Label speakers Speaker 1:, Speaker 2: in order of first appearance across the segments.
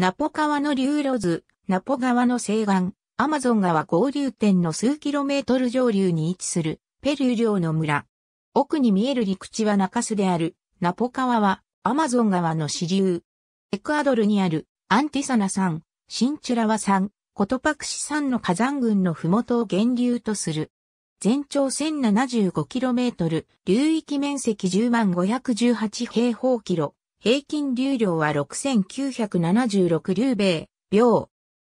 Speaker 1: ナポ川の流路図、ナポ川の西岸、アマゾン川合流点の数キロメートル上流に位置する、ペルー領の村。奥に見える陸地は中州である、ナポ川は、アマゾン川の支流。エクアドルにある、アンティサナ山、シンチュラワ山、コトパクシ山の火山群の麓を源流とする。全長 1075km、流域面積10万518平方キロ、平均流量は6976流米、秒。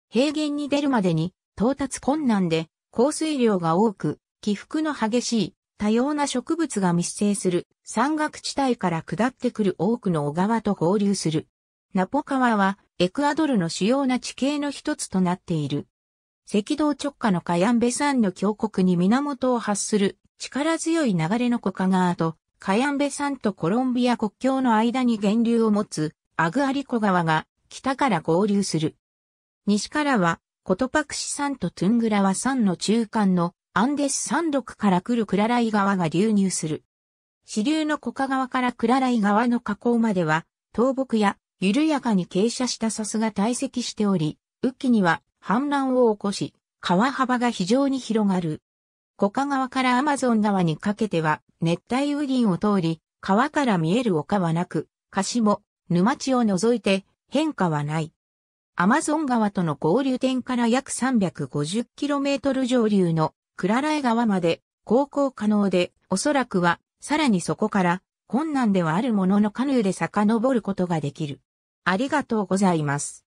Speaker 1: 平原に出るまでに到達困難で降水量が多く、起伏の激しい多様な植物が密生する山岳地帯から下ってくる多くの小川と合流する。ナポ川はエクアドルの主要な地形の一つとなっている。赤道直下のカヤンベ山の峡谷に源を発する力強い流れの小川とカヤンベ山とコロンビア国境の間に源流を持つアグアリコ川が北から合流する。西からはコトパクシ山とトゥングラワ山の中間のアンデス山麓から来るクラライ川が流入する。支流のコカ川からクラライ川の河口までは倒木や緩やかに傾斜した砂スが堆積しており、雨季には氾濫を起こし、川幅が非常に広がる。コカ川からアマゾン川にかけては熱帯雨林を通り、川から見える丘はなく、カシも沼地を除いて変化はない。アマゾン川との合流点から約 350km 上流のクララエ川まで航行可能で、おそらくはさらにそこから困難ではあるもののカヌーで遡ることができる。ありがとうござ
Speaker 2: います。